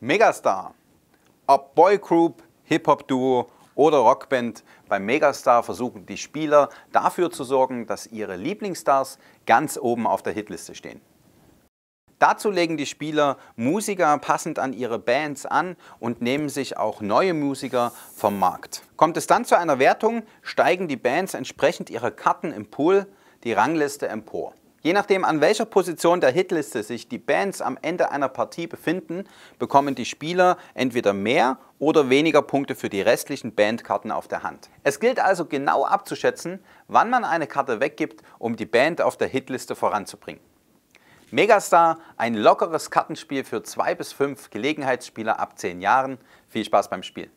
Megastar. Ob Boygroup, Hip-Hop-Duo oder Rockband, beim Megastar versuchen die Spieler dafür zu sorgen, dass ihre Lieblingsstars ganz oben auf der Hitliste stehen. Dazu legen die Spieler Musiker passend an ihre Bands an und nehmen sich auch neue Musiker vom Markt. Kommt es dann zu einer Wertung, steigen die Bands entsprechend ihrer Karten im Pool die Rangliste empor. Je nachdem, an welcher Position der Hitliste sich die Bands am Ende einer Partie befinden, bekommen die Spieler entweder mehr oder weniger Punkte für die restlichen Bandkarten auf der Hand. Es gilt also genau abzuschätzen, wann man eine Karte weggibt, um die Band auf der Hitliste voranzubringen. Megastar, ein lockeres Kartenspiel für 2 bis 5 Gelegenheitsspieler ab 10 Jahren. Viel Spaß beim Spiel.